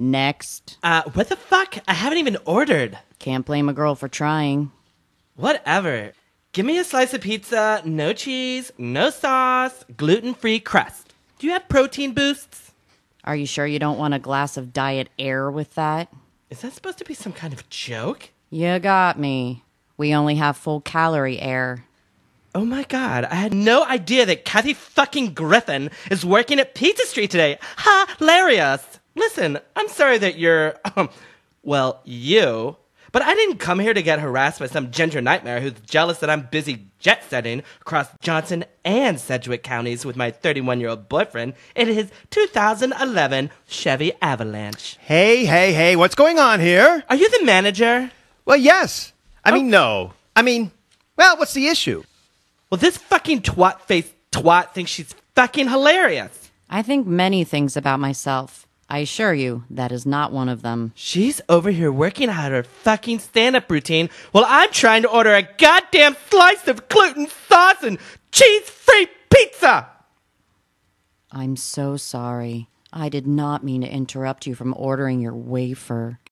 Next. Uh, what the fuck? I haven't even ordered. Can't blame a girl for trying. Whatever. Give me a slice of pizza, no cheese, no sauce, gluten free crust. Do you have protein boosts? Are you sure you don't want a glass of diet air with that? Is that supposed to be some kind of joke? You got me. We only have full calorie air. Oh my god, I had no idea that Kathy fucking Griffin is working at Pizza Street today. Ha, hilarious. Listen, I'm sorry that you're, um, well, you. But I didn't come here to get harassed by some ginger nightmare who's jealous that I'm busy jet setting across Johnson and Sedgwick counties with my 31 year old boyfriend in his 2011 Chevy Avalanche. Hey, hey, hey, what's going on here? Are you the manager? Well, yes. I oh. mean, no. I mean, well, what's the issue? Well, this fucking twat faced twat thinks she's fucking hilarious. I think many things about myself. I assure you, that is not one of them. She's over here working out her fucking stand up routine while I'm trying to order a goddamn slice of gluten sauce and cheese free pizza! I'm so sorry. I did not mean to interrupt you from ordering your wafer.